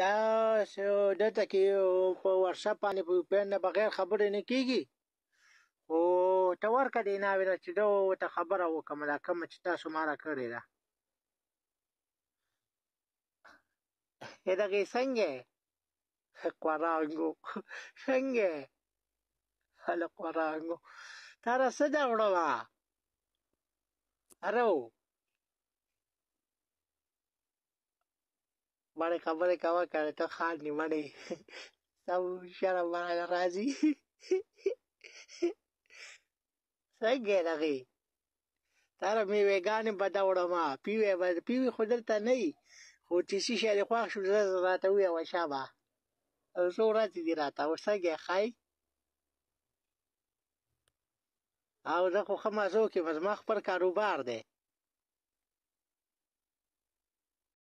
دا دلته کې په ورشپ باندې په یوپین نه بغیر خبرې نه کېږي خو ته ورکړه دې ناوې ته چې ده ورته خبره وکړم دا کومه چې تاسو ما راکړې ده ای دغې څنګه قرانګو څنګه هله قرانګو تا را څه ده وړه وه ارو مړې خبرې کوه کنه ته خان دې مړې سم شرم باندې راځي څنګه دغې تاره میوېګانې به دا وړما پیوې به پیوې خو دلته نه وي خو چې څه شی دې خوښ شو زه راته ووایه وشابه او څو ورځې دې راته اوس څنګه یې ښایي او زه خو ښه مزو کې زما خپل کاروبار دی